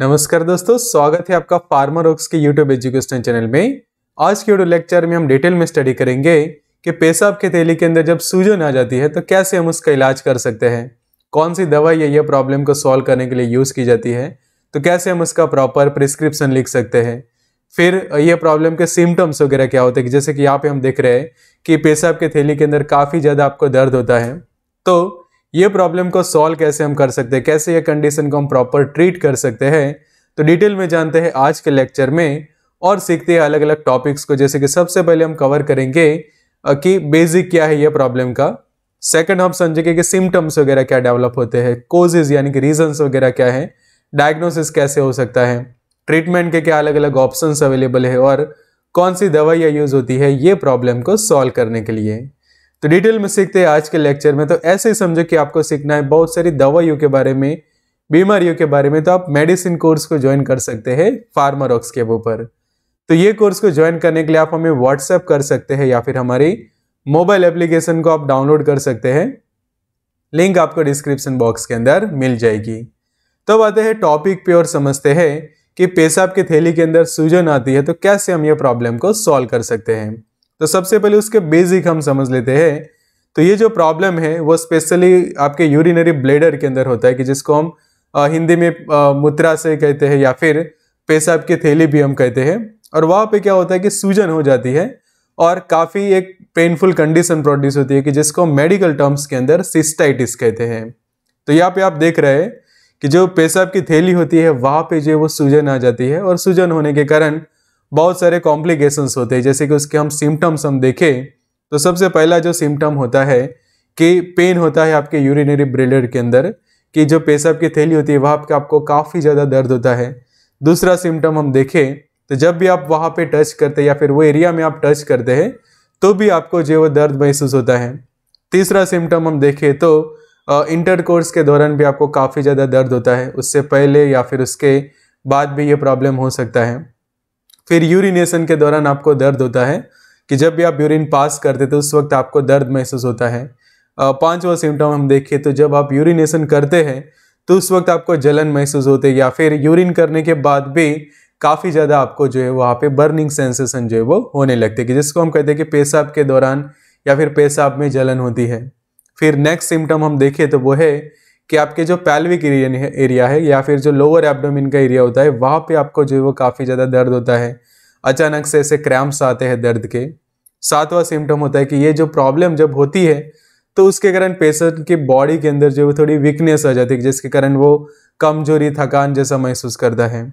नमस्कार दोस्तों स्वागत है आपका फार्मर ऑक्स के यूट्यूब एजुकेशन चैनल में आज के वीडियो लेक्चर में हम डिटेल में स्टडी करेंगे कि पेशाब के थैली के अंदर जब सूजन आ जाती है तो कैसे हम उसका इलाज कर सकते हैं कौन सी दवाई या यह प्रॉब्लम को सॉल्व करने के लिए यूज़ की जाती है तो कैसे हम उसका प्रॉपर प्रिस्क्रिप्शन लिख सकते हैं फिर यह प्रॉब्लम के सिम्टम्स वगैरह क्या होते हैं जैसे कि यहाँ पे हम देख रहे हैं कि पेशाब के थैली के अंदर काफ़ी ज़्यादा आपको दर्द होता है तो ये प्रॉब्लम को सॉल्व कैसे हम कर सकते हैं कैसे ये कंडीशन को हम प्रॉपर ट्रीट कर सकते हैं तो डिटेल में जानते हैं आज के लेक्चर में और सीखते हैं अलग अलग टॉपिक्स को जैसे कि सबसे पहले हम कवर करेंगे कि बेसिक क्या है ये प्रॉब्लम का सेकंड हम समझेंगे कि सिम्टम्स वगैरह क्या डेवलप होते हैं कोजेज यानी कि रीजंस वगैरह क्या है डायग्नोसिस कैसे हो सकता है ट्रीटमेंट के क्या अलग अलग ऑप्शंस अवेलेबल है और कौन सी दवाइयाँ यूज़ होती है ये प्रॉब्लम को सॉल्व करने के लिए तो डिटेल में सीखते हैं आज के लेक्चर में तो ऐसे ही समझो कि आपको सीखना है बहुत सारी दवाइयों के बारे में बीमारियों के बारे में तो आप मेडिसिन कोर्स को ज्वाइन कर सकते हैं फार्मारॉक्स के ऊपर तो ये कोर्स को ज्वाइन करने के लिए आप हमें व्हाट्सएप कर सकते हैं या फिर हमारी मोबाइल एप्लीकेशन को आप डाउनलोड कर सकते हैं लिंक आपको डिस्क्रिप्शन बॉक्स के अंदर मिल जाएगी तब तो आते हैं टॉपिक पे और समझते हैं कि पेशाब की थैली के अंदर सूजन आती है तो कैसे हम ये प्रॉब्लम को सॉल्व कर सकते हैं तो सबसे पहले उसके बेसिक हम समझ लेते हैं तो ये जो प्रॉब्लम है वो स्पेशली आपके यूरिनरी ब्लेडर के अंदर होता है कि जिसको हम हिंदी में मुत्रा से कहते हैं या फिर पेशाब की थैली भी हम कहते हैं और वहाँ पे क्या होता है कि सूजन हो जाती है और काफ़ी एक पेनफुल कंडीशन प्रोड्यूस होती है कि जिसको मेडिकल टर्म्स के अंदर सिस्टाइटिस कहते हैं तो यहाँ पे आप देख रहे हैं कि जो पेशाब की थैली होती है वहाँ पे जो वो सूजन आ जाती है और सूजन होने के कारण बहुत सारे कॉम्प्लिकेशंस होते हैं जैसे कि उसके हम सिम्टम्स हम देखें तो सबसे पहला जो सिम्टम होता है कि पेन होता है आपके यूरिनरी ब्रिलर के अंदर कि जो पेशाब की थैली होती है वहाँ पर आपको काफ़ी ज़्यादा दर्द होता है दूसरा सिम्टम हम देखें तो जब भी आप वहाँ पे टच करते हैं या फिर वो एरिया में आप टच करते हैं तो भी आपको जो वो दर्द महसूस होता है तीसरा सिम्टम हम देखें तो इंटर कोर्स के दौरान भी आपको काफ़ी ज़्यादा दर्द होता है उससे पहले या फिर उसके बाद भी ये प्रॉब्लम हो सकता है फिर यूरिनेशन के दौरान आपको दर्द होता है कि जब भी आप यूरिन पास करते थे उस वक्त आपको दर्द महसूस होता है पांचवा सिम्टम हम देखें तो जब आप यूरिनेशन करते हैं तो उस वक्त आपको जलन महसूस होते या फिर यूरिन करने के बाद भी काफ़ी ज़्यादा आपको जो है वहाँ पे बर्निंग सेंसेशन जो है वो होने लगते कि जिसको हम कहते हैं कि पेशाब के दौरान या फिर पेशाब में जलन होती है फिर नेक्स्ट सिम्टम हम देखें तो वो है कि आपके जो पैल्विक एरिया है या फिर जो लोअर एब्डोमिन का एरिया होता है वहाँ पे आपको जो है वो काफ़ी ज़्यादा दर्द होता है अचानक से ऐसे क्रैम्प्स आते हैं दर्द के सातवां सिम्टम होता है कि ये जो प्रॉब्लम जब होती है तो उसके कारण पेशेंट की बॉडी के अंदर जो है थोड़ी वीकनेस आ जाती है जिसके कारण वो कमजोरी थकान जैसा महसूस करता है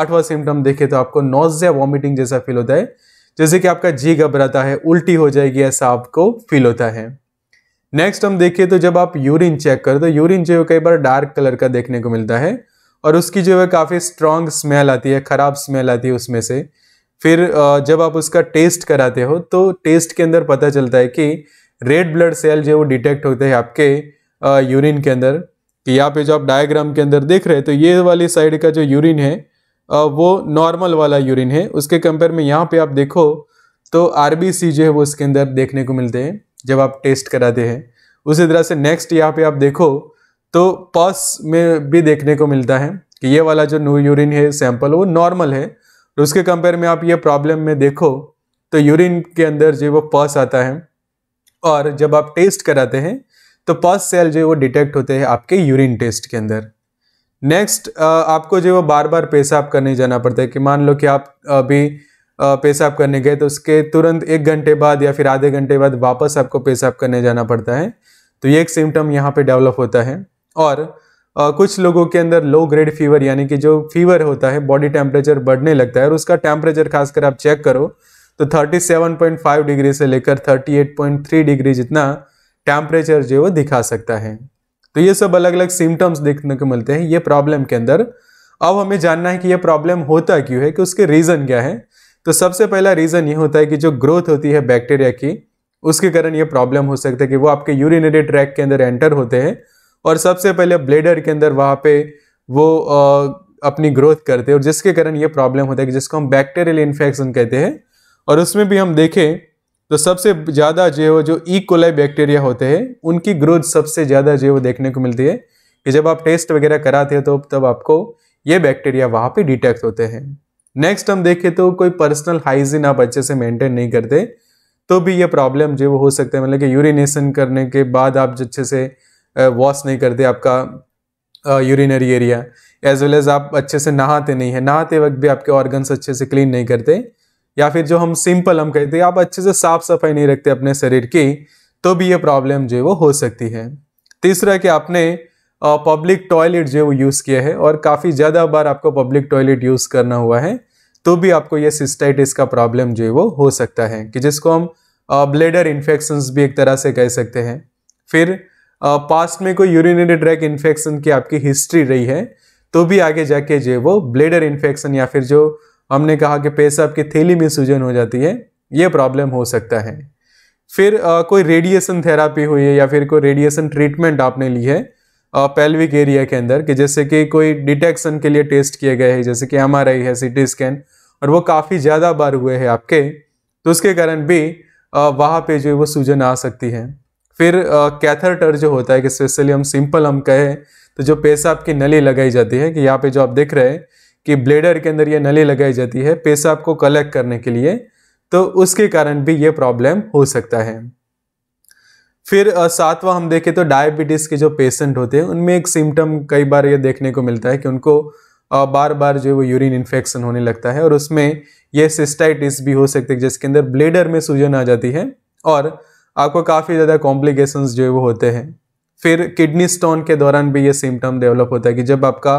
आठवां सिम्टम देखे तो आपको नोजिया वॉमिटिंग जैसा फील होता है जैसे कि आपका जी घबराता है उल्टी हो जाएगी ऐसा आपको फील होता है नेक्स्ट हम देखें तो जब आप यूरिन चेक कर दो यूरिन जो है कई बार डार्क कलर का देखने को मिलता है और उसकी जो है काफ़ी स्ट्रॉन्ग स्मेल आती है ख़राब स्मेल आती है उसमें से फिर जब आप उसका टेस्ट कराते हो तो टेस्ट के अंदर पता चलता है कि रेड ब्लड सेल जो है वो डिटेक्ट होते हैं आपके यूरिन के अंदर कि यहाँ पे जो आप डायग्राम के अंदर देख रहे हैं तो ये वाली साइड का जो यूरिन है वो नॉर्मल वाला यूरिन है उसके कंपेयर में यहाँ पे आप देखो तो आर जो है वो इसके अंदर देखने को मिलते हैं जब आप टेस्ट कराते हैं उसी तरह से नेक्स्ट यहाँ पे आप देखो तो पस में भी देखने को मिलता है कि ये वाला जो नो यूरिन है सैंपल वो नॉर्मल है तो उसके कंपेयर में आप ये प्रॉब्लम में देखो तो यूरिन के अंदर जो वो पस आता है और जब आप टेस्ट कराते हैं तो पस सेल जो वो डिटेक्ट होते हैं आपके यूरिन टेस्ट के अंदर नेक्स्ट आपको जो वो बार बार पेशाब करने जाना पड़ता है कि मान लो कि आप अभी पेशाब करने गए तो उसके तुरंत एक घंटे बाद या फिर आधे घंटे बाद वापस आपको पेशाब करने जाना पड़ता है तो ये एक सिम्टम यहाँ पे डेवलप होता है और आ, कुछ लोगों के अंदर लो ग्रेड फीवर यानी कि जो फीवर होता है बॉडी टेम्परेचर बढ़ने लगता है और उसका टेम्परेचर खासकर आप चेक करो तो 37.5 डिग्री से लेकर 38.3 डिग्री जितना टेम्परेचर जो है वो दिखा सकता है तो ये सब अलग अलग सिम्टम्स देखने को मिलते हैं ये प्रॉब्लम के अंदर अब हमें जानना है कि ये प्रॉब्लम होता क्यों है कि उसके रीज़न क्या है तो सबसे पहला रीज़न ये होता है कि जो ग्रोथ होती है बैक्टीरिया की उसके कारण ये प्रॉब्लम हो सकता है कि वो आपके यूरिनरी ट्रैक के अंदर एंटर होते हैं और सबसे पहले ब्लेडर के अंदर वहाँ पे वो आ, अपनी ग्रोथ करते हैं और जिसके कारण ये प्रॉब्लम होता है कि जिसको हम बैक्टेरियल इन्फेक्शन कहते हैं और उसमें भी हम देखें तो सबसे ज़्यादा जो है जो ई कोलाई बैक्टीरिया होते हैं उनकी ग्रोथ सबसे ज़्यादा जो है देखने को मिलती है कि जब आप टेस्ट वगैरह कराते हैं तो तब आपको ये बैक्टीरिया वहाँ पे डिटेक्ट होते हैं नेक्स्ट हम देखें तो कोई पर्सनल हाइजीन आप अच्छे से मेंटेन नहीं करते तो भी ये प्रॉब्लम जो हो सकते हैं मतलब कि यूरिनेशन करने के बाद आप अच्छे से वॉश नहीं करते आपका urinary area as well as आप अच्छे से नहाते नहीं है नहाते वक्त भी आपके ऑर्गन्स अच्छे से क्लीन नहीं करते या फिर जो हम सिंपल हम कहते हैं आप अच्छे से साफ सफाई नहीं रखते अपने शरीर की तो भी ये प्रॉब्लम जो है वो हो सकती है तीसरा कि आपने पब्लिक टॉयलेट जो वो यूज़ किया है और काफ़ी ज़्यादा बार आपको पब्लिक टॉयलेट यूज़ करना हुआ है तो भी आपको ये सिस्टाइटिस का प्रॉब्लम जो है वो हो सकता है कि जिसको हम ब्लेडर इन्फेक्शन भी एक तरह से कह सकते हैं फिर पास्ट में कोई यूरिनरी ड्रैक इन्फेक्शन की आपकी हिस्ट्री रही है तो भी आगे जाके जो वो ब्लेडर इन्फेक्शन या फिर जो हमने कहा कि पेशाब की थैली में सूजन हो जाती है ये प्रॉब्लम हो सकता है फिर आ, कोई रेडिएशन थेरापी हुई है या फिर कोई रेडिएशन ट्रीटमेंट आपने ली है पेल्विक एरिया के अंदर कि जैसे कि कोई डिटेक्शन के लिए टेस्ट किए गए हैं जैसे कि एम है सी टी स्कैन और वो काफ़ी ज़्यादा बार हुए हैं आपके तो उसके कारण भी वहाँ पे जो है वो सूजन आ सकती है फिर कैथरटर जो होता है कि स्पेशली हम सिंपल हम कहें तो जो पेशाब की नली लगाई जाती है कि यहाँ पे जो आप देख रहे हैं कि ब्लेडर के अंदर ये नली लगाई जाती है पेशाब को कलेक्ट करने के लिए तो उसके कारण भी ये प्रॉब्लम हो सकता है फिर सातवां हम देखें तो डायबिटीज़ के जो पेशेंट होते हैं उनमें एक सिम्टम कई बार ये देखने को मिलता है कि उनको बार बार जो है वो यूरिन इन्फेक्शन होने लगता है और उसमें ये सिस्टाइटिस भी हो सकती है जिसके अंदर ब्लेडर में सूजन आ जाती है और आपको काफ़ी ज़्यादा कॉम्प्लिकेशंस जो है वो होते हैं फिर किडनी स्टोन के दौरान भी ये सिम्टम डेवलप होता है कि जब आपका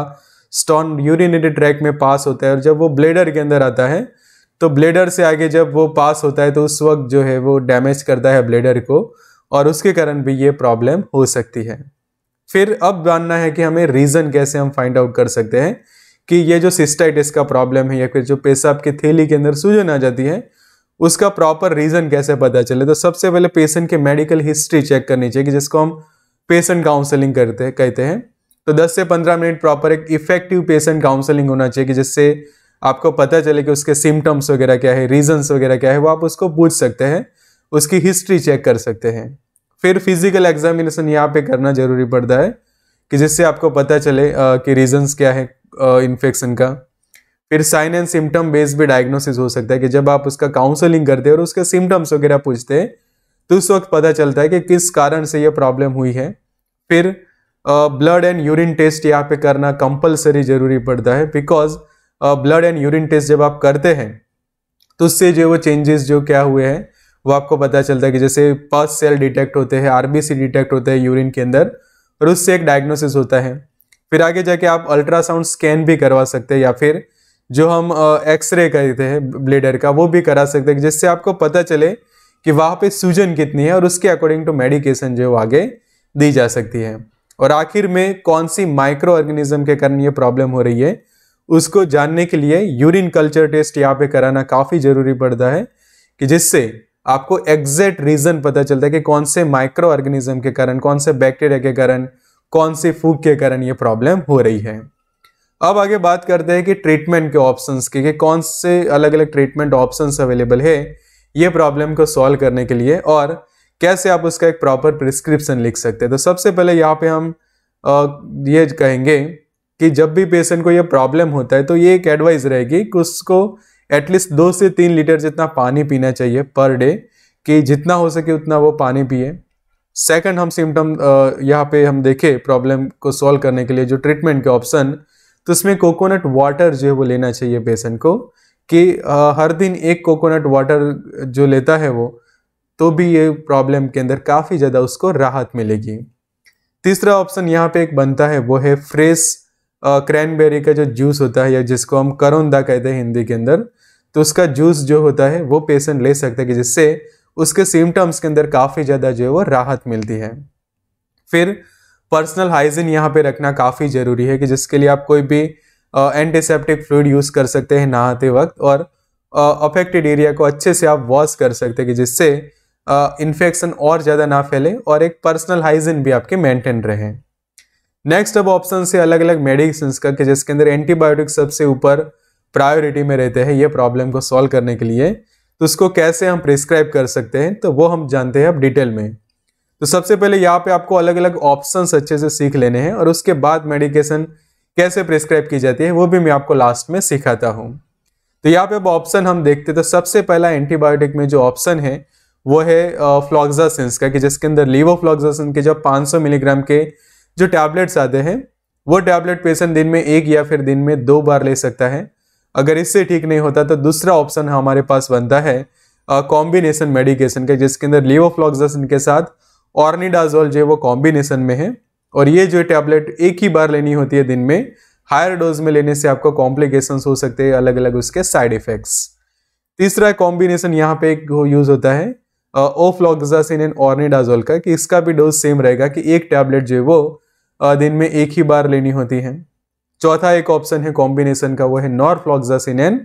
स्टोन यूरिनेटेड ट्रैक में पास होता है और जब वो ब्लेडर के अंदर आता है तो ब्लेडर से आगे जब वो पास होता है तो उस वक्त जो है वो डैमेज करता है ब्लेडर को और उसके कारण भी ये प्रॉब्लम हो सकती है फिर अब जानना है कि हमें रीज़न कैसे हम फाइंड आउट कर सकते हैं कि ये जो सिस्टाइटिस का प्रॉब्लम है या फिर जो पेशाब की थैली के अंदर सूजन आ जाती है उसका प्रॉपर रीज़न कैसे पता चले तो सबसे पहले पेशेंट के मेडिकल हिस्ट्री चेक करनी चाहिए कि जिसको हम पेशेंट काउंसलिंग करते कहते हैं तो 10 से 15 मिनट प्रॉपर एक इफेक्टिव पेशेंट काउंसलिंग होना चाहिए कि जिससे आपको पता चले कि उसके सिम्टम्स वगैरह क्या है रीजंस वगैरह क्या है वो आप उसको पूछ सकते हैं उसकी हिस्ट्री चेक कर सकते हैं फिर फिजिकल एग्जामिनेशन यहाँ पे करना जरूरी पड़ता है कि जिससे आपको पता चले आ, कि रीजंस क्या है इन्फेक्शन का फिर साइन एंड सिम्टम बेस्ड भी डायग्नोसिस हो सकता है कि जब आप उसका काउंसलिंग करते हैं और उसके सिम्टम्स वगैरह पूछते हैं तो उस वक्त पता चलता है कि किस कारण से यह प्रॉब्लम हुई है फिर ब्लड एंड यूरिन टेस्ट यहाँ पे करना कंपलसरी जरूरी पड़ता है because blood and urine test जब आप करते हैं तो उससे जो वो चेंजेस जो क्या हुए हैं वो आपको पता चलता है कि जैसे पस सेल डिटेक्ट होते हैं आरबीसी डिटेक्ट होते हैं यूरिन के अंदर और उससे एक डायग्नोसिस होता है फिर आगे जाके आप अल्ट्रासाउंड स्कैन भी करवा सकते हैं या फिर जो हम एक्सरे करते हैं ब्लेडर का वो भी करा सकते हैं जिससे आपको पता चले कि वहाँ पे सूजन कितनी है और उसके अकॉर्डिंग टू मेडिकेशन जो आगे दी जा सकती है और आखिर में कौन सी माइक्रो ऑर्गेनिज्म के कारण ये प्रॉब्लम हो रही है उसको जानने के लिए यूरिन कल्चर टेस्ट यहाँ पे कराना काफ़ी ज़रूरी पड़ता है कि जिससे आपको एग्जैक्ट रीजन पता चलता है कि कौन से माइक्रो ऑर्गेनिज्म के कारण कौन से बैक्टीरिया के कारण कौन से फूक के कारण ये प्रॉब्लम हो रही है अब आगे बात करते हैं कि ट्रीटमेंट के ऑप्शंस की कि कौन से अलग अलग ट्रीटमेंट ऑप्शंस अवेलेबल है ये प्रॉब्लम को सॉल्व करने के लिए और कैसे आप उसका एक प्रॉपर प्रिस्क्रिप्शन लिख सकते हैं तो सबसे पहले यहाँ पे हम ये कहेंगे कि जब भी पेशेंट को ये प्रॉब्लम होता है तो ये एक एडवाइस रहेगी कि उसको एटलीस्ट दो से तीन लीटर जितना पानी पीना चाहिए पर डे कि जितना हो सके उतना वो पानी पिए सेकंड हम सिम्टम यहाँ पे हम देखें प्रॉब्लम को सॉल्व करने के लिए जो ट्रीटमेंट के ऑप्शन तो उसमें कोकोनट वाटर जो है वो लेना चाहिए पेशेंट को कि हर दिन एक कोकोनट वाटर जो लेता है वो तो भी ये प्रॉब्लम के अंदर काफ़ी ज़्यादा उसको राहत मिलेगी तीसरा ऑप्शन यहाँ पे एक बनता है वो है फ्रेश क्रैनबेरी का जो जूस होता है या जिसको हम करौंदा कहते हैं हिंदी के अंदर तो उसका जूस जो होता है वो पेशेंट ले सकते हैं कि जिससे उसके सिम्टम्स के अंदर काफ़ी ज़्यादा जो है वो राहत मिलती है फिर पर्सनल हाइजीन यहाँ पे रखना काफ़ी ज़रूरी है कि जिसके लिए आप कोई भी एंटीसेप्टिक फ्लूड यूज़ कर सकते हैं नहाते वक्त और अफेक्टेड एरिया को अच्छे से आप वॉश कर सकते हैं कि जिससे इन्फेक्शन और ज़्यादा ना फैले और एक पर्सनल हाइजीन भी आपके मेंटेन रहें नेक्स्ट अब ऑप्शन से अलग अलग मेडिसिन का जिसके अंदर एंटीबायोटिक सबसे ऊपर प्रायोरिटी में रहते हैं ये प्रॉब्लम को सॉल्व करने के लिए तो उसको कैसे हम प्रिस्क्राइब कर सकते हैं तो वो हम जानते हैं अब डिटेल में तो सबसे पहले यहाँ पे आपको अलग अलग ऑप्शंस अच्छे से सीख लेने हैं और उसके बाद मेडिकेशन कैसे प्रिस्क्राइब की जाती है वो भी मैं आपको लास्ट में सिखाता हूँ तो यहाँ पे अब ऑप्शन हम देखते तो सबसे पहला एंटीबायोटिक में जो ऑप्शन है वो है फ्लॉक्सासेंस का कि जिसके अंदर लीवोफ्लॉक्सासेंस के जब 500 मिलीग्राम के जो टैबलेट्स आते हैं वो टैबलेट पेशेंट दिन में एक या फिर दिन में दो बार ले सकता है अगर इससे ठीक नहीं होता तो दूसरा ऑप्शन हमारे पास बनता है कॉम्बिनेशन मेडिकेशन का जिसके अंदर लिवोफ्लॉक्सन के साथ ऑर्निडाजोल जो है वो कॉम्बिनेशन में है और ये जो टैबलेट एक ही बार लेनी होती है दिन में हायर डोज में लेने से आपको कॉम्प्लिकेशन हो सकते हैं अलग अलग उसके साइड इफेक्ट्स तीसरा कॉम्बिनेशन यहाँ पे एक यूज होता है ओफ्लॉक्सासिन एंड ऑर्निडाजोल का कि इसका भी डोज सेम रहेगा कि एक टैबलेट जो है वो दिन में एक ही बार लेनी होती है चौथा एक ऑप्शन है कॉम्बिनेशन का वो है नॉरफ्लॉक्सासिन एन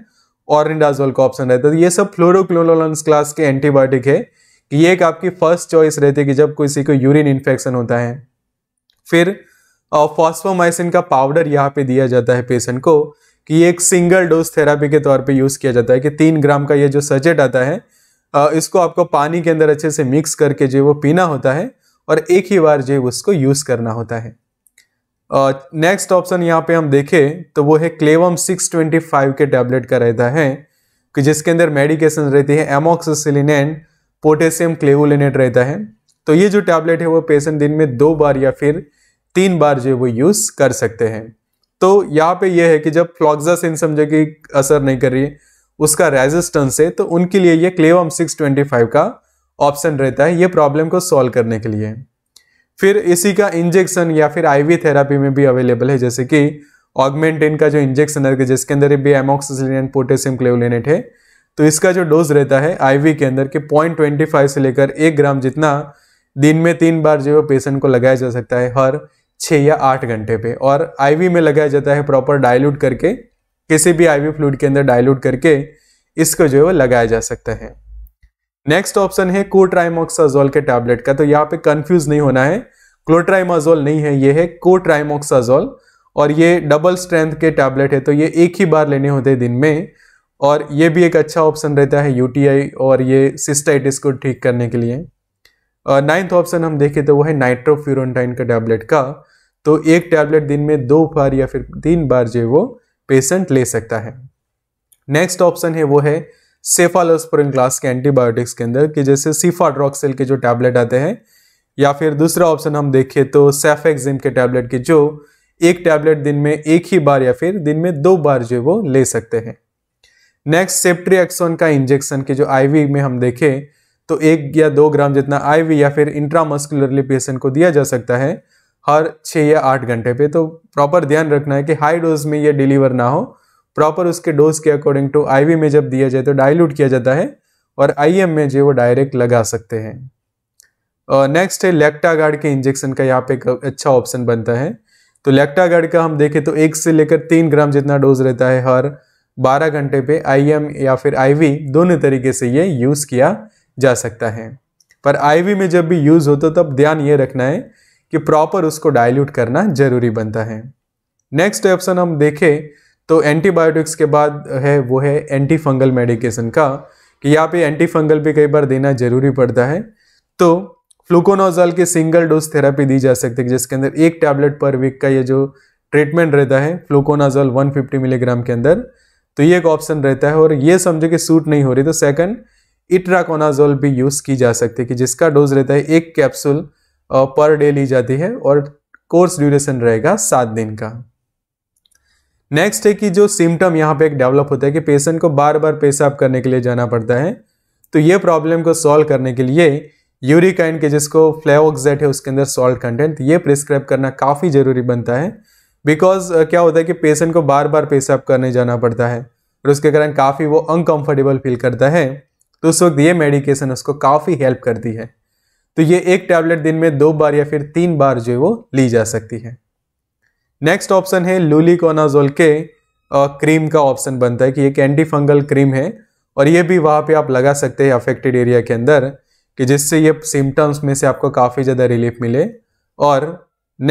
और का ऑप्शन रहता है तो ये सब फ्लोरोक्लोलोलंस क्लास के एंटीबायोटिक है कि ये एक आपकी फर्स्ट चॉइस रहती है कि जब किसी को यूरिन इन्फेक्शन होता है फिर फॉस्फोमाइसिन का पाउडर यहाँ पे दिया जाता है पेशेंट को कि ये एक सिंगल डोज थेरापी के तौर पे यूज़ किया जाता है कि तीन ग्राम का ये जो सचेट आता है इसको आपको पानी के अंदर अच्छे से मिक्स करके जो वो पीना होता है और एक ही बार जो उसको यूज़ करना होता है नेक्स्ट ऑप्शन यहाँ पे हम देखें तो वो है क्लेवम 625 के टैबलेट का रहता है कि जिसके अंदर मेडिकेशन रहती है एमोक्सिसिलिनेट पोटेशियम क्लेवोलिनेट रहता है तो ये जो टैबलेट है वो पेशेंट दिन में दो बार या फिर तीन बार जो वो यूज़ कर सकते हैं तो यहाँ पे ये है कि जब इन समझे कि असर नहीं कर रही है उसका रेजिस्टेंस है तो उनके लिए ये क्लेवम 625 का ऑप्शन रहता है ये प्रॉब्लम को सॉल्व करने के लिए फिर इसी का इंजेक्शन या फिर आईवी थेरापी में भी अवेलेबल है जैसे कि ऑगमेंटेन का जो इंजेक्शन है जिसके अंदर भी एमोक्सिलिन एंड पोटेशियम क्लेवलिनेट है तो इसका जो डोज रहता है आईवी के अंदर के पॉइंट ट्वेंटी फाइव से लेकर एक ग्राम जितना दिन में तीन बार जो है पेशेंट को लगाया जा सकता है हर छः या आठ घंटे पे और आईवी में लगाया जाता है प्रॉपर डायल्यूट करके किसी भी आईवी फ्लूड के अंदर डायल्यूट करके इसको जो है वो लगाया जा सकता है नेक्स्ट ऑप्शन है कोट्राइमोक्साजोल के टैबलेट का तो यहाँ पे कंफ्यूज नहीं होना है क्लोट्राइमाजोल नहीं है ये है कोट्राइमोक्साजोल और ये डबल स्ट्रेंथ के टैबलेट है तो ये एक ही बार लेने होते हैं दिन में और ये भी एक अच्छा ऑप्शन रहता है यूटीआई और ये सिस्टाइटिस को ठीक करने के लिए नाइन्थ ऑप्शन हम देखें तो वो है नाइट्रोफ्यूरोनटाइन का टैबलेट का तो एक टैबलेट दिन में दो बार या फिर तीन बार जो वो पेशेंट ले सकता है नेक्स्ट ऑप्शन है वो है सेफालोस्पोरिन क्लास के एंटीबायोटिक्स के अंदर कि जैसे सीफाड्रॉक्सिल के जो टैबलेट आते हैं या फिर दूसरा ऑप्शन हम देखें तो सेफेक्जिम के टैबलेट के जो एक टैबलेट दिन में एक ही बार या फिर दिन में दो बार जो वो ले सकते हैं नेक्स्ट एक्सोन का इंजेक्शन के जो आईवी में हम देखें तो एक या दो ग्राम जितना आईवी या फिर इंट्रामस्कुलरली पेशेंट को दिया जा सकता है हर छः या आठ घंटे पे तो प्रॉपर ध्यान रखना है कि हाई डोज में ये डिलीवर ना हो प्रॉपर उसके डोज के अकॉर्डिंग टू आई में जब दिया जाए तो डाइल्यूट किया जाता है और आई में जो वो डायरेक्ट लगा सकते हैं नेक्स्ट है लेक्टागार्ड के इंजेक्शन का यहाँ पे एक अच्छा ऑप्शन बनता है तो लेक्टागार्ड का हम देखें तो एक से लेकर तीन ग्राम जितना डोज रहता है हर बारह घंटे पे आईएम या फिर आईवी दोनों तरीके से ये यूज़ किया जा सकता है पर आईवी में जब भी यूज़ होता तब ध्यान ये रखना है कि प्रॉपर उसको डायल्यूट करना जरूरी बनता है नेक्स्ट ऑप्शन हम देखें तो एंटीबायोटिक्स के बाद है वो है एंटी फंगल मेडिकेशन का कि यहाँ पे एंटी फंगल भी कई बार देना जरूरी पड़ता है तो फ्लूकोनोजल की सिंगल डोज थेरेपी दी जा सकती है जिसके अंदर एक टैबलेट पर वीक का ये जो ट्रीटमेंट रहता है वन 150 मिलीग्राम के अंदर तो ये एक ऑप्शन रहता है और ये समझो कि सूट नहीं हो रही तो सेकंड इट्राकोनाजोल भी यूज़ की जा सकती है कि जिसका डोज रहता है एक कैप्सूल पर डे ली जाती है और कोर्स ड्यूरेशन रहेगा सात दिन का नेक्स्ट है कि जो सिम्टम यहाँ पे एक डेवलप होता है कि पेशेंट को बार बार पेशाब करने के लिए जाना पड़ता है तो ये प्रॉब्लम को सॉल्व करने के लिए यूरिकाइन के जिसको फ्लेवोक्जेट है उसके अंदर सॉल्ट कंटेंट ये प्रिस्क्राइब करना काफ़ी ज़रूरी बनता है बिकॉज uh, क्या होता है कि पेशेंट को बार बार पेशाब करने जाना पड़ता है और उसके कारण काफ़ी वो अनकम्फर्टेबल फील करता है तो उस वक्त ये मेडिकेशन उसको काफ़ी हेल्प करती है तो ये एक टैबलेट दिन में दो बार या फिर तीन बार जो है वो ली जा सकती है नेक्स्ट ऑप्शन है लूलिकोनाजोल के क्रीम का ऑप्शन बनता है कि एक एंटीफंगल फंगल क्रीम है और ये भी वहाँ पे आप लगा सकते हैं अफेक्टेड एरिया के अंदर कि जिससे ये सिम्टम्स में से आपको काफ़ी ज़्यादा रिलीफ मिले और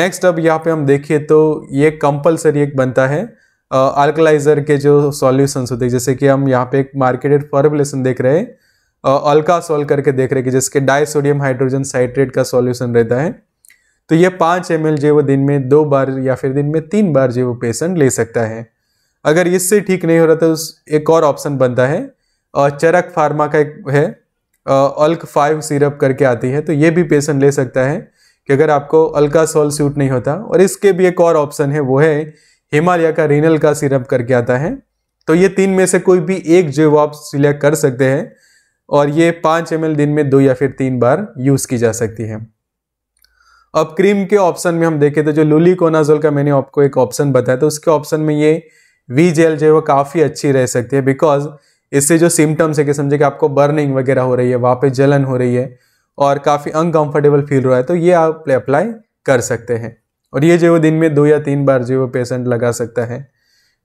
नेक्स्ट अब यहाँ पे हम देखिए तो ये कंपलसरी एक बनता है अल्कलाइजर के जो सॉल्यूशंस होते हैं जैसे कि हम यहाँ पे एक मार्केटेड फॉर्मुलेशन देख रहे हैं अल्का सॉल्व करके देख रहे हैं कि जिसके सोडियम हाइड्रोजन साइट्रेट का सॉल्यूशन रहता है तो ये पाँच एम एल जो वो दिन में दो बार या फिर दिन में तीन बार जो वो पेशेंट ले सकता है अगर इससे ठीक नहीं हो रहा तो उस एक और ऑप्शन बनता है और चरक फार्मा का एक है अल्क फाइव सिरप करके आती है तो ये भी पेशेंट ले सकता है कि अगर आपको अल्कासोल सूट नहीं होता और इसके भी एक और ऑप्शन है वो है हिमालय का रीनल का सिरप करके आता है तो ये तीन में से कोई भी एक जो आप सिलेक्ट कर सकते हैं और ये पाँच एम दिन में दो या फिर तीन बार यूज़ की जा सकती है अब क्रीम के ऑप्शन में हम देखे थे जो कोनाजोल का मैंने आपको एक ऑप्शन बताया था उसके ऑप्शन में ये वी जेल जो है वो काफ़ी अच्छी रह सकती है बिकॉज इससे जो सिम्टम्स है कि समझे कि आपको बर्निंग वगैरह हो रही है वहाँ पे जलन हो रही है और काफ़ी अनकम्फर्टेबल फील हो रहा है तो ये आप अप्लाई कर सकते हैं और ये जो दिन में दो या तीन बार जो पेशेंट लगा सकता है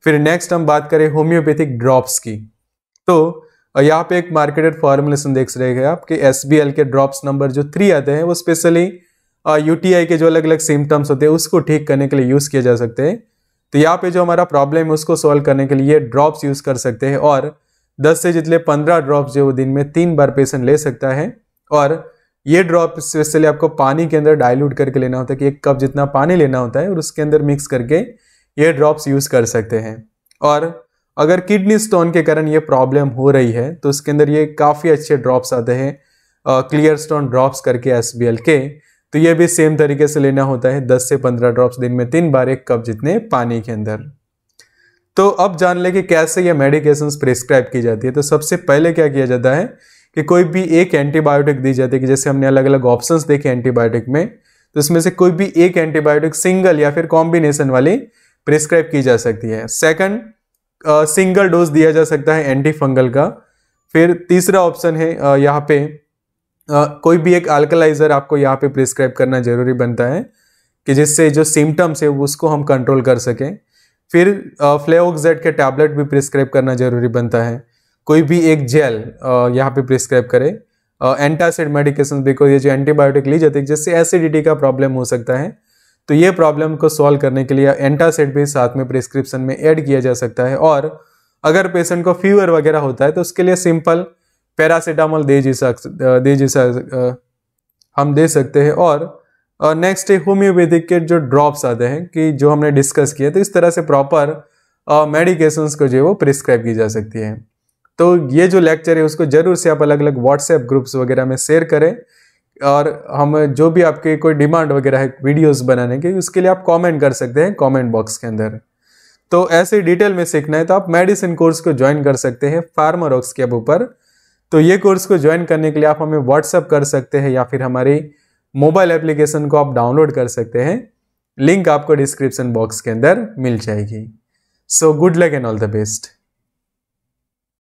फिर नेक्स्ट हम बात करें होम्योपैथिक ड्रॉप्स की तो यहाँ पे एक मार्केटेड फॉर्मुलेशन देख रहे हैं आप कि एस के ड्रॉप्स नंबर जो थ्री आते हैं वो स्पेशली यूटीआई के जो अलग अलग सिम्टम्स होते हैं उसको ठीक करने के लिए यूज़ किया जा सकते हैं तो यहाँ पे जो हमारा प्रॉब्लम है उसको सॉल्व करने के लिए ड्रॉप्स यूज़ कर सकते हैं और 10 से जितने 15 ड्रॉप्स जो दिन में तीन बार पेशेंट ले सकता है और ये ड्रॉप स्पेशली आपको पानी के अंदर डाइल्यूट करके लेना होता है कि एक कप जितना पानी लेना होता है और उसके अंदर मिक्स करके ये ड्रॉप्स यूज़ कर सकते हैं और अगर किडनी स्टोन के कारण ये प्रॉब्लम हो रही है तो उसके अंदर ये काफ़ी अच्छे ड्रॉप्स आते हैं क्लियर स्टोन ड्रॉप्स करके एस के तो ये भी सेम तरीके से लेना होता है दस से पंद्रह ड्रॉप्स दिन में तीन बार एक कप जितने पानी के अंदर तो अब जान ले कि कैसे ये मेडिकेशन प्रिस्क्राइब की जाती है तो सबसे पहले क्या किया जाता है कि कोई भी एक एंटीबायोटिक दी जाती है कि जैसे हमने अलग अलग ऑप्शन देखे एंटीबायोटिक में तो इसमें से कोई भी एक एंटीबायोटिक सिंगल या फिर कॉम्बिनेशन वाली प्रिस्क्राइब की जा सकती है सेकंड सिंगल डोज दिया जा सकता है एंटी फंगल का फिर तीसरा ऑप्शन है यहाँ पे कोई भी एक अल्कलाइजर आपको यहाँ पे प्रिस्क्राइब करना ज़रूरी बनता है कि जिससे जो सिम्टम्स है उसको हम कंट्रोल कर सकें फिर फ्लेक्जेड के टैबलेट भी प्रिस्क्राइब करना ज़रूरी बनता है कोई भी एक जेल यहाँ पे प्रिस्क्राइब करें एंटासिड मेडिकेशन बिकॉज ये जो एंटीबायोटिक ली जाती है जिससे एसिडिटी का प्रॉब्लम हो सकता है तो ये प्रॉब्लम को सॉल्व करने के लिए एंटासिड भी साथ में प्रिस्क्रिप्शन में ऐड किया जा सकता है और अगर पेशेंट को फीवर वगैरह होता है तो उसके लिए सिंपल पैरासीटामोल दे जी सक दे जी सक हम दे सकते हैं और नेक्स्ट है होम्योपैथिक के जो ड्रॉप्स आते हैं कि जो हमने डिस्कस किया तो इस तरह से प्रॉपर मेडिकेशंस को जो है वो प्रिस्क्राइब की जा सकती है तो ये जो लेक्चर है उसको ज़रूर से आप अलग अलग व्हाट्सएप ग्रुप्स वगैरह में शेयर करें और हम जो भी आपके कोई डिमांड वगैरह है वीडियोस बनाने की उसके लिए आप कमेंट कर सकते हैं कमेंट बॉक्स के अंदर तो ऐसे डिटेल में सीखना है तो आप मेडिसिन कोर्स को ज्वाइन कर सकते हैं रॉक्स के ऊपर तो ये कोर्स को ज्वाइन करने के लिए आप हमें व्हाट्सअप कर सकते हैं या फिर हमारी मोबाइल एप्लीकेशन को आप डाउनलोड कर सकते हैं लिंक आपको डिस्क्रिप्शन बॉक्स के अंदर मिल जाएगी so good luck and all the best